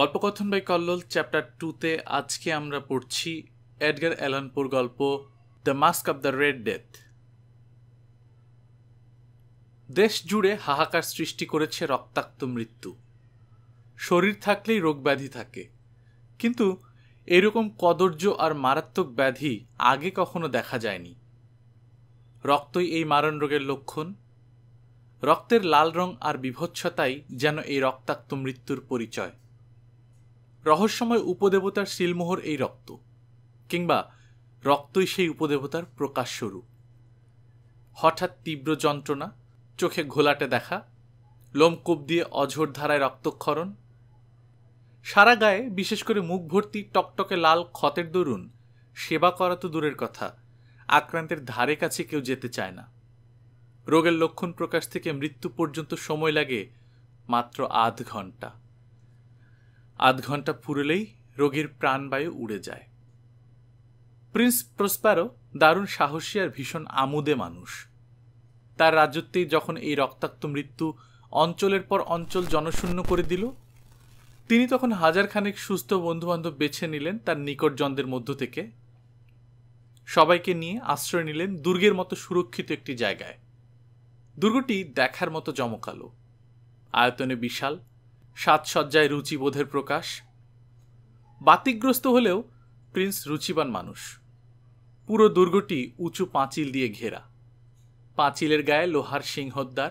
গল্পকথন by Kallol chapter টুতে আজকে আমরা পড়ছি এডগার অ্যালানপুর গল্প the mask of the red death দেশ জুড়ে হাহাকার সৃষ্টি করেছে রক্তাক্ত মৃত্যু শরীর থাকলেই রোগব্যাধি থাকে কিন্তু এরকম কদর্য আর মারাত্মক ব্যাধি আগে কখনো দেখা যায়নি রক্তই এই মারণ রোগের লক্ষণ রক্তের লাল রং আর বিভৎসতাই যেন এই রক্তাক্ত মৃত্যুর পরিচয় রহস্যময় উপদেবতার শিলমোহর এই রক্ত কিংবা রক্তই সেই উপদেবতার প্রকাশস্বরূপ হঠাৎ তীব্র যন্ত্রণা চোখে ঘোলাটে দেখা লোমকূপ দিয়ে অঝোর ধারায় রক্তক্ষরণ সারা গায়ে বিশেষ করে মুখ ভর্তি টকটকে লাল ক্ষতের দরুন সেবা করা তো দূরের কথা আক্রান্তের ধারে কাছে কেউ যেতে চায় না রোগের লক্ষণ প্রকাশ থেকে মৃত্যু পর্যন্ত সময় লাগে মাত্র আধ ঘন্টা আধ ঘন্টা ফুরলেই রোগীর প্রাণবায়ু উড়ে যায় প্রিন্স প্রস্প্যারো দারুণ সাহসী আর ভীষণ আমুদে মানুষ তার রাজত্বেই যখন এই রক্তাক্ত মৃত্যু অঞ্চলের পর অঞ্চল জনশূন্য করে দিল তিনি তখন হাজারখানেক সুস্থ বন্ধুবান্ধব বেছে নিলেন তার নিকটজনদের মধ্য থেকে সবাইকে নিয়ে আশ্রয় নিলেন দুর্গের মতো সুরক্ষিত একটি জায়গায় দুর্গটি দেখার মতো জমকালো আয়তনে বিশাল সাজসজ্জায় রুচিবোধের প্রকাশ বাতিগ্রস্ত হলেও প্রিন্স রুচিবান মানুষ পুরো দুর্গটি উঁচু পাঁচিল দিয়ে ঘেরা পাঁচিলের গায়ে লোহার সিংহদ্বার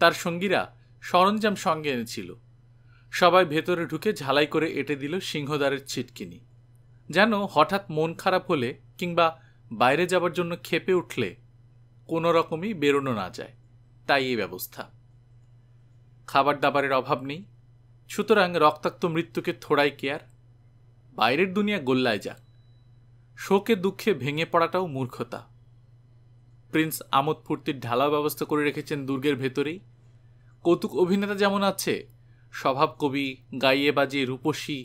তার সঙ্গীরা সরঞ্জাম সঙ্গে এনেছিল সবাই ভেতরে ঢুকে ঝালাই করে এটে দিল সিংহদ্বারের ছিটকিনি যেন হঠাৎ মন খারাপ হলে কিংবা বাইরে যাবার জন্য খেপে উঠলে কোনো রকমই বেরোনো না যায় তাই এই ব্যবস্থা খাবার দাবারের অভাব নেই সুতরাং রক্তাক্ত মৃত্যুকে থোড়াই কেয়ার বাইরের দুনিয়া গোল্লায় যাক শোকে দুঃখে ভেঙে পড়াটাও মূর্খতা প্রিন্স আমোদ ফুর্তির ঢালাও ব্যবস্থা করে রেখেছেন দুর্গের ভেতরেই কৌতুক অভিনেতা যেমন আছে স্বভাব কবি গাইয়ে বাজে রূপসী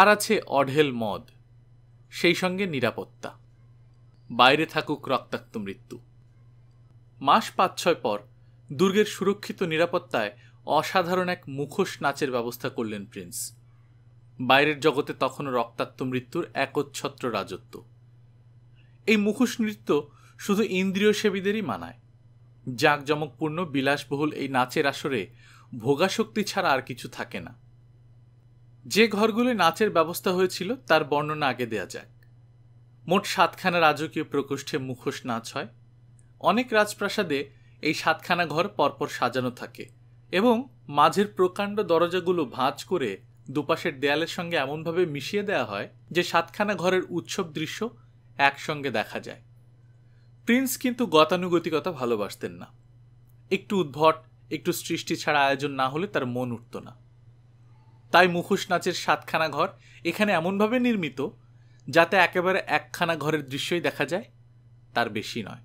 আর আছে অঢেল মদ সেই সঙ্গে নিরাপত্তা বাইরে থাকুক রক্তাক্ত মৃত্যু মাস পাঁচ ছয় পর দুর্গের সুরক্ষিত নিরাপত্তায় অসাধারণ এক মুখোশ নাচের ব্যবস্থা করলেন প্রিন্স বাইরের জগতে তখনও রক্তাক্ত মৃত্যুর একচ্ছত্র রাজত্ব এই মুখোশ নৃত্য শুধু ইন্দ্রিয় সেবীদেরই মানায় জাঁকজমকপূর্ণ বিলাসবহুল এই নাচের আসরে ভোগাশক্তি ছাড়া আর কিছু থাকে না যে ঘরগুলো নাচের ব্যবস্থা হয়েছিল তার বর্ণনা আগে দেয়া যাক মোট সাতখানা রাজকীয় প্রকোষ্ঠে মুখোশ নাচ হয় অনেক রাজপ্রাসাদে এই সাতখানা ঘর পরপর সাজানো থাকে এবং মাঝের প্রকাণ্ড দরজাগুলো ভাঁজ করে দুপাশের দেয়ালের সঙ্গে এমনভাবে মিশিয়ে দেওয়া হয় যে সাতখানা ঘরের উৎসব দৃশ্য একসঙ্গে দেখা যায় প্রিন্স কিন্তু গতানুগতিকতা ভালোবাসতেন না একটু উদ্ভট একটু সৃষ্টি ছাড়া আয়োজন না হলে তার মন উঠত না তাই মুখোশ নাচের সাতখানা ঘর এখানে এমনভাবে নির্মিত যাতে একেবারে একখানা ঘরের দৃশ্যই দেখা যায় তার বেশি নয়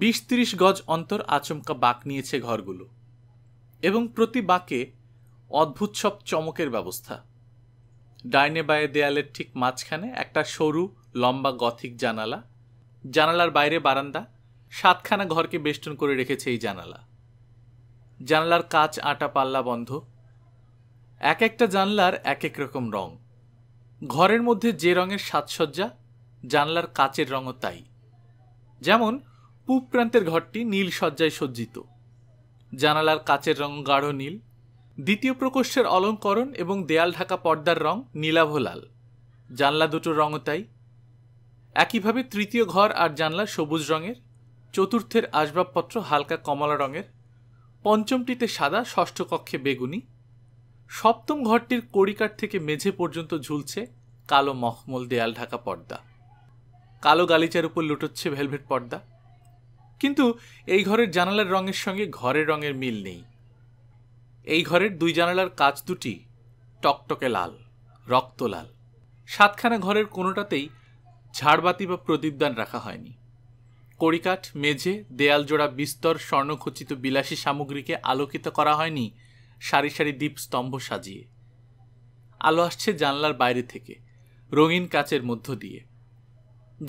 বিশ ত্রিশ গজ অন্তর আচমকা বাঁক নিয়েছে ঘরগুলো এবং প্রতি বাঁকে অদ্ভুত সব চমকের ব্যবস্থা ডাইনে বায়ে দেয়ালের ঠিক মাঝখানে একটা সরু লম্বা গথিক জানালা জানালার বাইরে বারান্দা সাতখানা ঘরকে বেষ্টন করে রেখেছে এই জানালা জানলার কাঁচ আটা পাল্লা বন্ধ এক একটা জানলার এক এক রকম রং ঘরের মধ্যে যে রঙের সাজসজ্জা জানলার কাচের রঙও তাই যেমন পূব প্রান্তের ঘরটি নীল সজ্জায় সজ্জিত জানালার কাচের রং গাঢ় নীল দ্বিতীয় প্রকোষ্ঠের অলঙ্করণ এবং দেয়াল ঢাকা পর্দার রং নীলাভ লাল জানলা দুটোর রঙও তাই একইভাবে তৃতীয় ঘর আর জানলা সবুজ রঙের চতুর্থের আসবাবপত্র হালকা কমলা রঙের পঞ্চমটিতে সাদা ষষ্ঠ কক্ষে বেগুনি সপ্তম ঘরটির কড়িকাঠ থেকে মেঝে পর্যন্ত ঝুলছে কালো মখমল দেয়াল ঢাকা পর্দা কালো গালিচার উপর লুটোচ্ছে ভেলভেট পর্দা কিন্তু এই ঘরের জানালার রঙের সঙ্গে ঘরের রঙের মিল নেই এই ঘরের দুই জানালার কাচ দুটি টকটকে লাল রক্ত লাল সাতখানা ঘরের কোনোটাতেই ঝাড়বাতি বা প্রদীপদান রাখা হয়নি কড়িকাঠ মেঝে দেয়াল জোড়া বিস্তর স্বর্ণখচিত বিলাসী সামগ্রীকে আলোকিত করা হয়নি সারি সারি দ্বীপ স্তম্ভ সাজিয়ে আলো আসছে জানলার বাইরে থেকে রঙিন কাচের মধ্য দিয়ে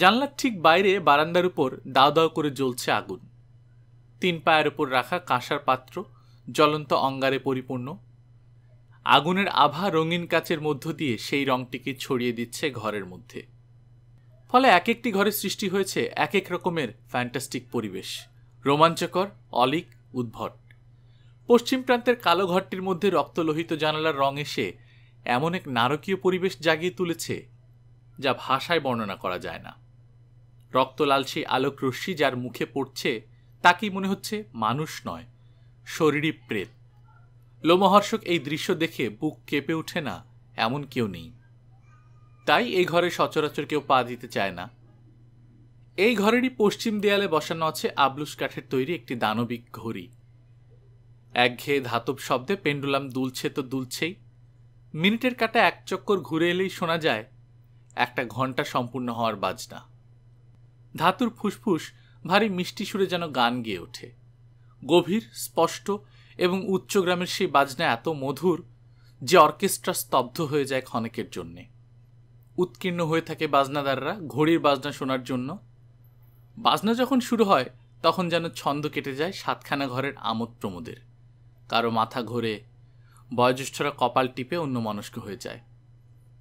জানলার ঠিক বাইরে বারান্দার উপর দাও দাও করে জ্বলছে আগুন তিন পায়ের উপর রাখা কাঁসার পাত্র জ্বলন্ত অঙ্গারে পরিপূর্ণ আগুনের আভা রঙিন কাচের মধ্য দিয়ে সেই রঙটিকে ছড়িয়ে দিচ্ছে ঘরের মধ্যে ফলে এক একটি ঘরে সৃষ্টি হয়েছে এক এক রকমের ফ্যান্টাস্টিক পরিবেশ রোমাঞ্চকর অলিক উদ্ভট পশ্চিম প্রান্তের কালো ঘরটির মধ্যে রক্তলোহিত জানালার রং এসে এমন এক নারকীয় পরিবেশ জাগিয়ে তুলেছে যা ভাষায় বর্ণনা করা যায় না রক্তলাল সেই আলোক রশ্মি যার মুখে পড়ছে তাকেই মনে হচ্ছে মানুষ নয় শরীরই প্রেত লোমহর্ষক এই দৃশ্য দেখে বুক কেঁপে ওঠে না এমন কেউ নেই তাই এই ঘরে সচরাচর কেউ পা দিতে চায় না এই ঘরেরই পশ্চিম দেয়ালে বসানো আছে আবলুস কাঠের তৈরি একটি দানবিক ঘড়ি একঘেয়ে ধাতব শব্দে পেন্ডুলাম দুলছে তো দুলছেই মিনিটের কাটা এক চক্কর ঘুরে এলেই শোনা যায় একটা ঘন্টা সম্পূর্ণ হওয়ার বাজনা ধাতুর ফুসফুস ভারী মিষ্টি সুরে যেন গান গেয়ে ওঠে গভীর স্পষ্ট এবং উচ্চগ্রামের সেই বাজনা এত মধুর যে অর্কেস্ট্রা স্তব্ধ হয়ে যায় ক্ষণেকের জন্যে উৎকীর্ণ হয়ে থাকে বাজনাদাররা ঘড়ির বাজনা শোনার জন্য বাজনা যখন শুরু হয় তখন যেন ছন্দ কেটে যায় সাতখানা ঘরের আমোদ প্রমোদের কারো মাথা ঘোরে বয়োজ্যেষ্ঠরা কপাল টিপে অন্য মানুষকে হয়ে যায়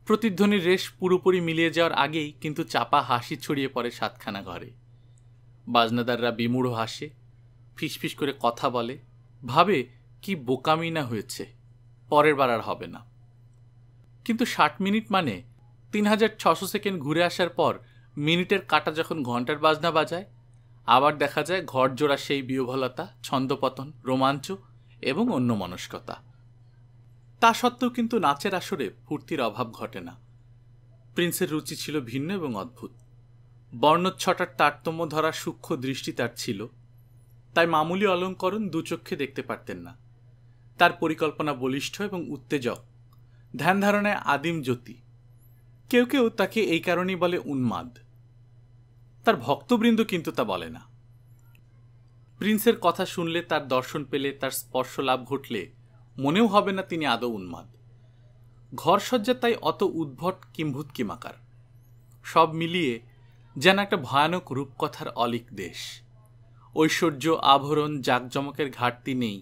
প্রতিধ্বনির রেশ পুরোপুরি মিলিয়ে যাওয়ার আগেই কিন্তু চাপা হাসি ছড়িয়ে পড়ে সাতখানা ঘরে বাজনাদাররা বিমূঢ় হাসে ফিসফিস করে কথা বলে ভাবে কি বোকামি না হয়েছে পরের বার আর হবে না কিন্তু ষাট মিনিট মানে তিন হাজার ছশো সেকেন্ড ঘুরে আসার পর মিনিটের কাটা যখন ঘন্টার বাজনা বাজায় আবার দেখা যায় ঘরজোড়া সেই বিয়োভলতা ছন্দপতন রোমাঞ্চ এবং অন্যমনস্কতা তা সত্ত্বেও কিন্তু নাচের আসরে ফুর্তির অভাব ঘটে না প্রিন্সের রুচি ছিল ভিন্ন এবং অদ্ভুত বর্ণচ্ছটার তারতম্য ধরা সূক্ষ্ম দৃষ্টি তার ছিল তাই মামুলি অলঙ্করণ দুচক্ষে দেখতে পারতেন না তার পরিকল্পনা বলিষ্ঠ এবং উত্তেজক ধ্যান ধারণায় আদিম জ্যোতি কেউ কেউ তাকে এই কারণেই বলে উন্মাদ তার ভক্তবৃন্দ কিন্তু তা বলে না প্রিন্সের কথা শুনলে তার দর্শন পেলে তার স্পর্শ লাভ ঘটলে মনেও হবে না তিনি আদৌ উন্মাদ ঘরসজ্জা তাই অত উদ্ভট কিমাকার সব মিলিয়ে যেন একটা ভয়ানক রূপকথার অলিক দেশ ঐশ্বর্য আভরণ জাঁকজমকের ঘাটতি নেই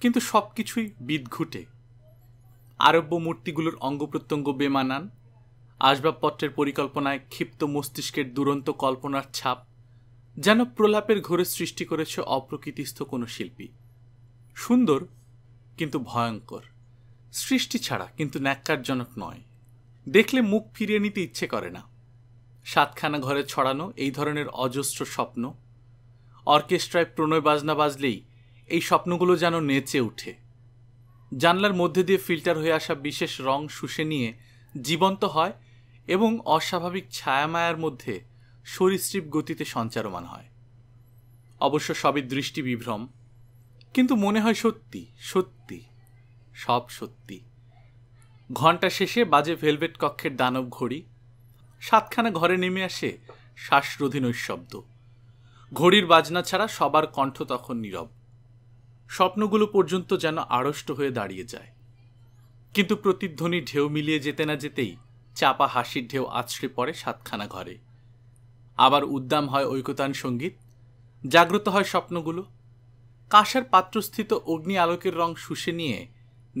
কিন্তু সব কিছুই বিদঘুটে আরব্য মূর্তিগুলোর অঙ্গপ্রত্যঙ্গ বেমানান আসবাবপত্রের পরিকল্পনায় ক্ষিপ্ত মস্তিষ্কের দুরন্ত কল্পনার ছাপ যেন প্রলাপের ঘরে সৃষ্টি করেছে অপ্রকৃতিস্থ কোনো শিল্পী সুন্দর কিন্তু ভয়ঙ্কর সৃষ্টি ছাড়া কিন্তু ন্যাক্কারজনক নয় দেখলে মুখ ফিরিয়ে নিতে ইচ্ছে করে না সাতখানা ঘরে ছড়ানো এই ধরনের অজস্র স্বপ্ন অর্কেস্ট্রায় প্রণয় বাজনা বাজলেই এই স্বপ্নগুলো যেন নেচে উঠে জানলার মধ্যে দিয়ে ফিল্টার হয়ে আসা বিশেষ রং শুষে নিয়ে জীবন্ত হয় এবং অস্বাভাবিক ছায়ামায়ার মধ্যে সরীসৃপ গতিতে সঞ্চারমান হয় অবশ্য সবই দৃষ্টি বিভ্রম কিন্তু মনে হয় সত্যি সত্যি সব সত্যি ঘন্টা শেষে বাজে ভেলভেট কক্ষের দানব ঘড়ি সাতখানা ঘরে নেমে আসে শ্বাসরোধী শব্দ ঘড়ির বাজনা ছাড়া সবার কণ্ঠ তখন নীরব স্বপ্নগুলো পর্যন্ত যেন আড়ষ্ট হয়ে দাঁড়িয়ে যায় কিন্তু প্রতিধ্বনি ঢেউ মিলিয়ে যেতে না যেতেই চাপা হাসির ঢেউ আছড়ে পড়ে সাতখানা ঘরে আবার উদ্দাম হয় ঐকতান সঙ্গীত জাগ্রত হয় স্বপ্নগুলো কাঁসার পাত্রস্থিত অগ্নি আলোকের রং শুষে নিয়ে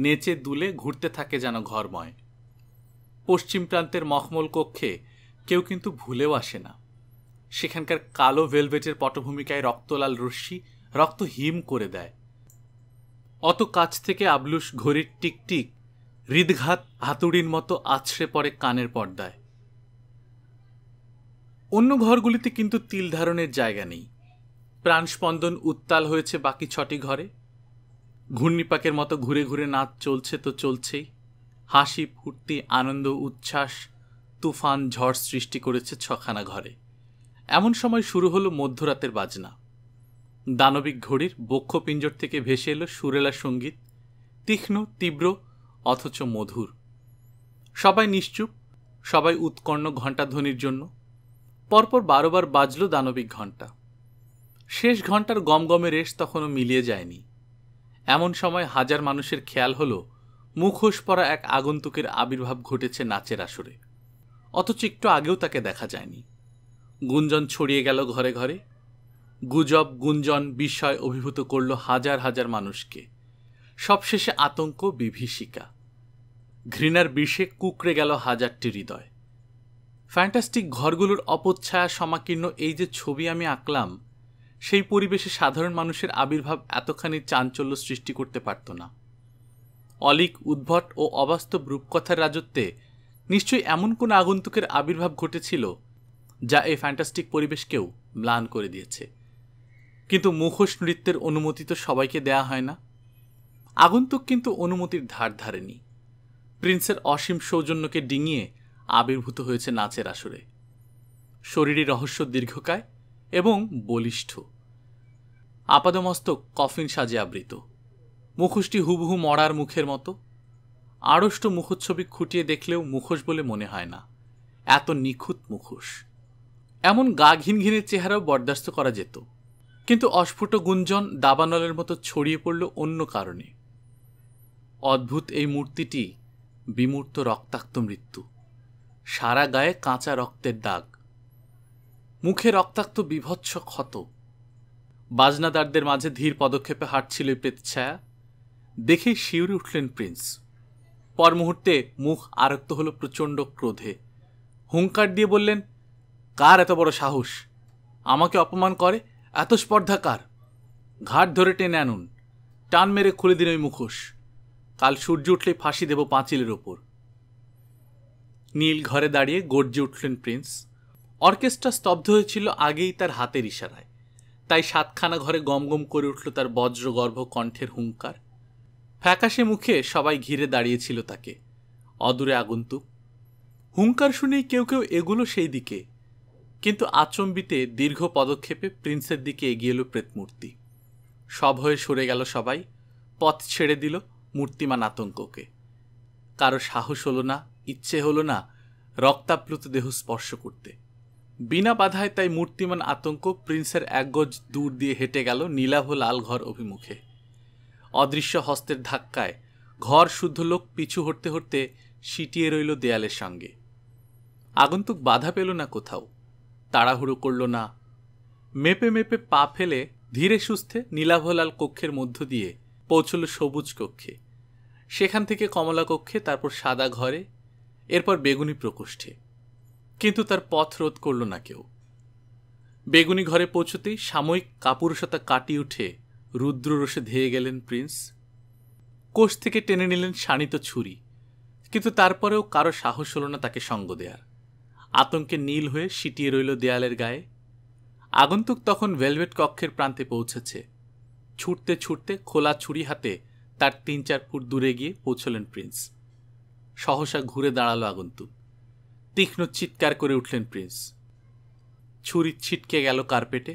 নেচে দুলে ঘুরতে থাকে যেন ঘরময় পশ্চিম প্রান্তের মখমল কক্ষে কেউ কিন্তু ভুলেও আসে না সেখানকার কালো ভেলভেটের পটভূমিকায় রক্তলাল রশ্মি রক্ত হিম করে দেয় অত কাছ থেকে আবলুস ঘড়ির টিকটিক হৃদঘাত হাতুড়ির মতো আছড়ে পড়ে কানের পর্দায় অন্য ঘরগুলিতে কিন্তু তিল ধারণের জায়গা নেই প্রাণস্পন্দন উত্তাল হয়েছে বাকি ছটি ঘরে ঘূর্ণিপাকের মতো ঘুরে ঘুরে নাচ চলছে তো চলছেই হাসি ফুর্তি আনন্দ উচ্ছ্বাস তুফান ঝড় সৃষ্টি করেছে ছখানা ঘরে এমন সময় শুরু হলো মধ্যরাতের বাজনা দানবিক ঘড়ির বক্ষপিঞ্জর থেকে ভেসে এলো সুরেলা সঙ্গীত তীক্ষ্ণ তীব্র অথচ মধুর সবাই নিশ্চুপ সবাই উৎকর্ণ ঘণ্টাধ্বনির জন্য পরপর বারোবার বাজল দানবিক ঘণ্টা শেষ ঘন্টার গমগমে রেশ তখনও মিলিয়ে যায়নি এমন সময় হাজার মানুষের খেয়াল হল মুখোশ পরা এক আগন্তুকের আবির্ভাব ঘটেছে নাচের আসরে অথচ একটু আগেও তাকে দেখা যায়নি গুঞ্জন ছড়িয়ে গেল ঘরে ঘরে গুজব গুঞ্জন বিস্ময় অভিভূত করল হাজার হাজার মানুষকে সবশেষে আতঙ্ক বিভীষিকা ঘৃণার বিষে কুকড়ে গেল হাজারটি হৃদয় ফ্যান্টাস্টিক ঘরগুলোর অপচ্ছায়া সমাকীর্ণ এই যে ছবি আমি আঁকলাম সেই পরিবেশে সাধারণ মানুষের আবির্ভাব এতখানি চাঞ্চল্য সৃষ্টি করতে পারত না অলিক উদ্ভট ও অবাস্তব রূপকথার রাজত্বে নিশ্চয়ই এমন কোনো আগন্তুকের আবির্ভাব ঘটেছিল যা এই ফ্যান্টাস্টিক পরিবেশকেও ম্লান করে দিয়েছে কিন্তু মুখোশ নৃত্যের অনুমতি তো সবাইকে দেয়া হয় না আগন্তুক কিন্তু অনুমতির ধার ধারেনি প্রিন্সের অসীম সৌজন্যকে ডিঙিয়ে আবির্ভূত হয়েছে নাচের আসরে শরীরে রহস্য দীর্ঘকায় এবং বলিষ্ঠ আপাদমস্তক কফিন সাজে আবৃত মুখোশটি হুবহু মরার মুখের মতো আড়ষ্ট মুখোচ্ছবি খুঁটিয়ে দেখলেও মুখোশ বলে মনে হয় না এত নিখুঁত মুখোশ এমন গা ঘিনঘিনে চেহারাও বরদাস্ত করা যেত কিন্তু অস্ফুট গুঞ্জন দাবানলের মতো ছড়িয়ে পড়ল অন্য কারণে অদ্ভুত এই মূর্তিটি বিমূর্ত রক্তাক্ত মৃত্যু সারা গায়ে কাঁচা রক্তের দাগ মুখে রক্তাক্ত বিভৎস ক্ষত বাজনাদারদের মাঝে ধীর পদক্ষেপে হাঁটছিল ছায়া দেখে শিউরে উঠলেন প্রিন্স পর মুহূর্তে মুখ আরক্ত হলো প্রচণ্ড ক্রোধে হুঙ্কার দিয়ে বললেন কার এত বড় সাহস আমাকে অপমান করে এত স্পর্ধা কার ঘাট ধরে টেনে আনুন টান মেরে খুলে দিন ওই মুখোশ কাল সূর্য উঠলে ফাঁসি দেব পাঁচিলের ওপর নীল ঘরে দাঁড়িয়ে গর্জে উঠলেন প্রিন্স অর্কেস্ট্রা স্তব্ধ হয়েছিল আগেই তার হাতের ইশারায় তাই সাতখানা ঘরে গমগম করে উঠল তার বজ্রগর্ভ কণ্ঠের হুঙ্কার ফ্যাকাশে মুখে সবাই ঘিরে দাঁড়িয়েছিল তাকে অদূরে আগন্তুক হুঙ্কার শুনেই কেউ কেউ এগুলো সেই দিকে কিন্তু আচম্বিতে দীর্ঘ পদক্ষেপে প্রিন্সের দিকে এগিয়ে এলো প্রেতমূর্তি সব হয়ে সরে গেল সবাই পথ ছেড়ে দিল মূর্তিমান আতঙ্ককে কারো সাহস হলো না ইচ্ছে হলো না রক্তাপ্লুত দেহ স্পর্শ করতে বিনা বাধায় তাই মূর্তিমান আতঙ্ক প্রিন্সের গজ দূর দিয়ে হেঁটে গেল নীলাভ লাল ঘর অভিমুখে অদৃশ্য হস্তের ধাক্কায় ঘর শুদ্ধ লোক পিছু হটতে হটতে সিটিয়ে রইল দেয়ালের সঙ্গে আগন্তুক বাধা পেল না কোথাও তাড়াহুড়ো করল না মেপে মেপে পা ফেলে ধীরে সুস্থে নীলাভলাল কক্ষের মধ্য দিয়ে পৌঁছল সবুজ কক্ষে সেখান থেকে কমলা কক্ষে তারপর সাদা ঘরে এরপর বেগুনি প্রকোষ্ঠে কিন্তু তার পথ রোধ করল না কেউ বেগুনি ঘরে পৌঁছতেই সাময়িক কাপুরুষতা কাটিয়ে উঠে রুদ্ররসে ধেয়ে গেলেন প্রিন্স কোষ থেকে টেনে নিলেন শানিত ছুরি কিন্তু তারপরেও কারো সাহস হলো না তাকে সঙ্গ দেয়ার আতঙ্কে নীল হয়ে সিটিয়ে রইল দেয়ালের গায়ে আগন্তুক তখন ভেলভেট কক্ষের প্রান্তে পৌঁছেছে ছুটতে ছুটতে খোলা ছুরি হাতে তার তিন চার ফুট দূরে গিয়ে পৌঁছলেন প্রিন্স সহসা ঘুরে দাঁড়ালো আগন্তুক তীক্ষ্ণ চিৎকার করে উঠলেন প্রিন্স ছুরি ছিটকে গেল কার্পেটে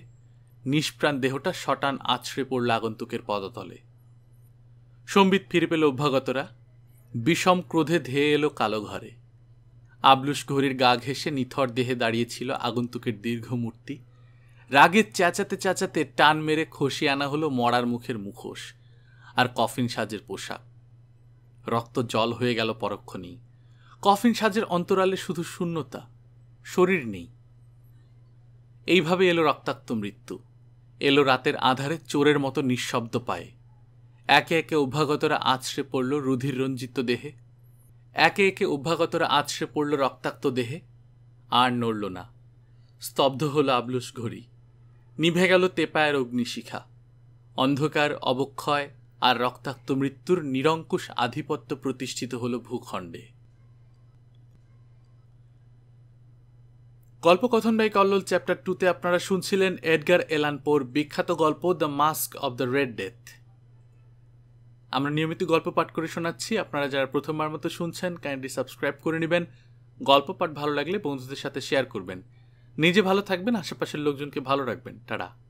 নিষ্প্রাণ দেহটা শটান আছড়ে পড়ল আগন্তুকের পদতলে সম্বিত ফিরে পেল অভ্যাগতরা বিষম ক্রোধে ধেয়ে এলো কালো ঘরে আবলুস ঘড়ির গা ঘেসে নিথর দেহে দাঁড়িয়েছিল আগন্তুকের দীর্ঘ মূর্তি রাগে চেঁচাতে চেঁচাতে টান মেরে খসি আনা হলো মরার মুখের মুখোশ আর কফিন সাজের পোশাক রক্ত জল হয়ে গেল পরক্ষণেই কফিন সাজের অন্তরালে শুধু শূন্যতা শরীর নেই এইভাবে এলো রক্তাক্ত মৃত্যু এলো রাতের আধারে চোরের মতো নিঃশব্দ পায়ে একে একে অভ্যাগতরা আছড়ে পড়ল রুধির রঞ্জিত দেহে একে একে অভ্যাগতরা আছড়ে পড়ল রক্তাক্ত দেহে আর নড়ল না স্তব্ধ হল আবলুস ঘড়ি নিভে গেল তেপায়ের অগ্নিশিখা অন্ধকার অবক্ষয় আর রক্তাক্ত মৃত্যুর নিরঙ্কুশ আধিপত্য প্রতিষ্ঠিত হল ভূখণ্ডে গল্পকথন বাই কল্লোল চ্যাপ্টার টুতে আপনারা শুনছিলেন এডগার এলানপোর বিখ্যাত গল্প the mask of the red death আমরা নিয়মিত গল্প পাঠ করে শোনাচ্ছি আপনারা যারা প্রথমবার মতো শুনছেন কাইন্ডলি সাবস্ক্রাইব করে নেবেন গল্প পাঠ ভালো লাগলে বন্ধুদের সাথে শেয়ার করবেন নিজে ভালো থাকবেন আশেপাশের লোকজনকে ভালো রাখবেন টাটা